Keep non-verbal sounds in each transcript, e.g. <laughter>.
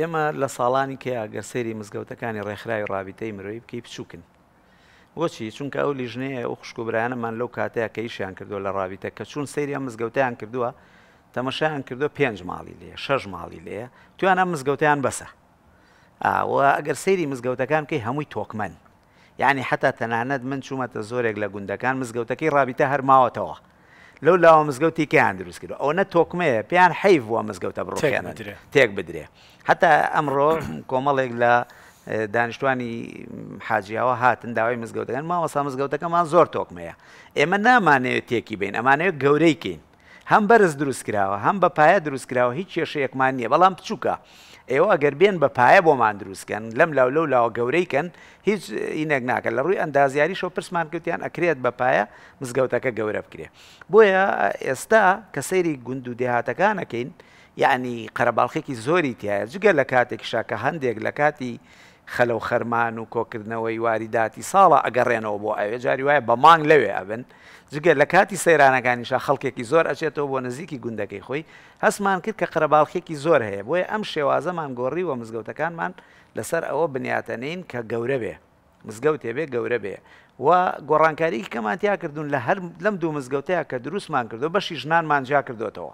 ئێمە لە ساڵانی کە ئەگەر سەیری مزگەوتەکانی ڕێکخراوی ڕابیتەی مرۆی بکەی بچووکن بۆچی چونکە ئەو لیژنەیە ئەو خوشکوبرایانەمان لەو کاتەیە کە ئیشیان کردو لە ڕابیتە کە چون سەیریان مزگەوتیان کردووە تەمەشیان کردو پێنج ماڵی لێ شەش ماڵی لێە توانە مزگەوتیان بەسە ئەگەر سەیری مزگەوتەکان کەی هەمووی تۆکمەن یعنی حتا تەنانەت من چوومەتە زۆرێک لە گوندەکان مزگەوتەکەی ڕابیتە هەرماوەتەوە لەو لاوە مزگەوتی کیان دروست کردو ئەوە تۆکمەیە پێیان حیف وە مزگەوتە بڕۆکیان تێک بدرێ هەتا ئەمڕۆ <clears throat> کۆمەڵێک لە دانیشتوانی حاجیاوە هاتن داوای مزگەوتەکان ماوەسا مزگەوتەکەمان زۆر تۆکمەیە ئێمە نامانەوێت تێکی بین ئەمانەوێت گەورەیکەین هەم بەرز دروست کراوە هەم بە پایە دروست کراوە هیچ کێشەیەکمان نییە بەڵام بچووکە ئێوە ئەگەر بێن بە پایە بۆمان دروستکەن لەم لاو لەو لاوە گەورەیکەن هیچ ئینەک ناکەن لە ڕووی ئەندازیاری شەو پرسمان کردیان ئەکرێت بە پایە مزگەوتەکە گەورە بکرێ بۆیە ئێستا کە سەیری گوند و دێهاتەکانەکەین یعنی قەرەباڵخێکی زۆری تایە جگە لە کاتێک شاکە هەندێک لە کاتی خەلە و خەرمان و کۆکردنەوەی واریداتی ساڵە ئەگەڕێنەوە بۆ ئەوێ جاری وایە بە مانگ لەوێ ئەبن جگەر لە کاتی سەیرانەکانیشە خەڵکێکی زۆر ئەچێتەوە بۆ نزیکی گوندەکەی خۆی هەستمان کرد کە قەرەباڵخێکی زۆر هەیە بۆیە ئەم شێوازەمان گۆڕی و مزگەوتەکانمان لەسەر ئەوە بنیاتەنین کە گەورە بێ مزگەوت تێبێ گەورە بێ و گۆڕانکاریی کەمانتیا کردوون لە هەر لەم دوو مزگەوتەیە کە دروستمان کردو بەشی ژنانمان جا کردوتەوە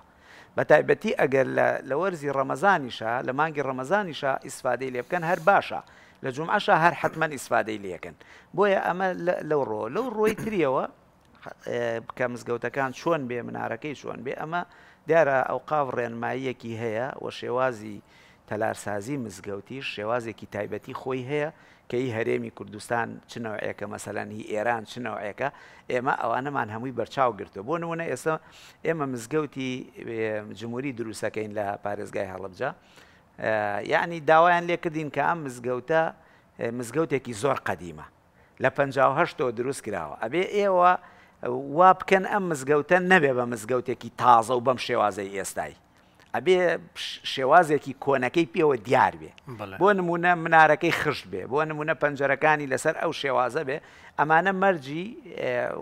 بە تایبەتی ئەگەر لە وەرزی ڕەمەزانیشە لە مانگی ڕەمەزانیشە ئیسفادەی لێ بکەن هەر باشە لە جوم عشا هەر حتممەن ئیسفادەی لەکەن بۆیە ئەمە لەو ڕۆ لەو ڕۆی تریەوە بکە مزگەوتەکان چۆن بێ منارەکەی چۆن بێ ئەمە دیارە ئەو قاو ڕێنماییەکی هەیە و شێوازی تەلارسازی مزگەوتی شێوازێکی تایبەتی خۆی هەیە کە ئی هەرێمی کوردستان چنەوەیەکە مەسەلەن هی ئێران چنەوەیەکە ئێمە ئەوانەمان هەمووی بەرچاو گرتو بۆ نمونە ئێستا ئێمە مزگەوتی جمهوری دروستەکەین لە پارێزگای هەڵبجا یعنی داوایان لێکردین کە ئەم مزگەوتە مزگەوتێکی زۆر قەدیمە لە 1950ەوە دروست کراوە ئەبێ ئێوە وا بکەن ئەم مزگەوتە نەبێ بە مزگەوتێکی تازە و بەم شێوازەی ئێستای ئەبێ شێوازێکی کۆنەکەی پێوە دیار بێ بۆ نمونە منارەکەی خشت بێ بۆ نمونە پەنجەرەکانی لەسەر ئەو شێوازە بێ ئەمانە مەرجی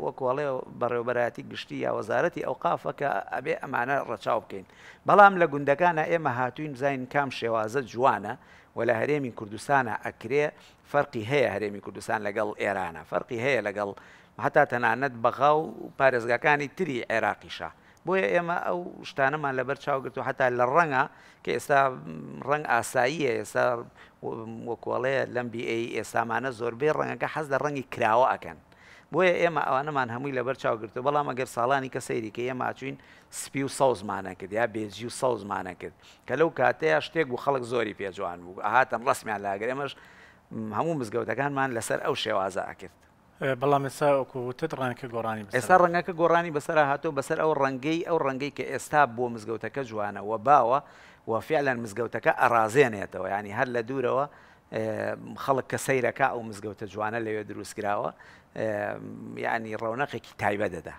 وەکوڵێ بەڕێوبەتی گشتی یا وەزارەتی ئەو قافەکە ئەبێ ئەمانە ڕەچاو بکەین بەڵام لە گوندەکانە ئێمە هاتوین زین کام شێوازە جوانە و لە هەرێمی کوردستانە ئەکرێ فەرقی هەیە هەرێمی کوردستان لەگەڵ ئێرانە فەرقی هەیە لەگەڵ هەتا تەنانەت بەغاو و پارێزگەکانی تری عێراقیشە. بۆیە ئێمە ئەو شتانەمان لەبەر چاوگرتو حتا لە ڕەنگە کە ئێستا ڕنگ ئاساییە ئێستا وەکۆڵەیە لەمبی ئێستامانە زۆربەی ڕەنگەکە حەز لە ڕەنگی کراوە ئەکەن بۆیە ئێمە ئەوانەمان هەمووی لەبەر چاوگرتو بەڵام ئەگەر ساڵانی کە سەیری کە ئێمە چوین سپی و ساوزمانە کرد یا بێجی و ساوزمانە کرد کە لەو کاتەیە شتێک بوو خەڵک زۆری پێجوان بوو هاتم ڕستمیان لاگەر ئێمەش هەموو مزگەوتەکانمان لەسەر ئەو شێوازە ئەکرد بەڵام ئێستا ئۆکوتت ڕەنکە گۆڕانی ئێستا ڕەنگەکە گۆڕانی بەسەر هاتۆ بەسەر ئەو ڕەنگەی ئەو ڕەنگەی کە ئێستا بۆ مزگەوتەکە جوانەوە باوە و فعلەن مزگەوتەکە ئەرازێنێتەوە ینی هەر لە دوورەوە خەڵک کە سەیرەکە ئەو مزگەوتە جوانە لەوێ دروستکراوە یعنی ڕەونەقێکی تایبە دەدا.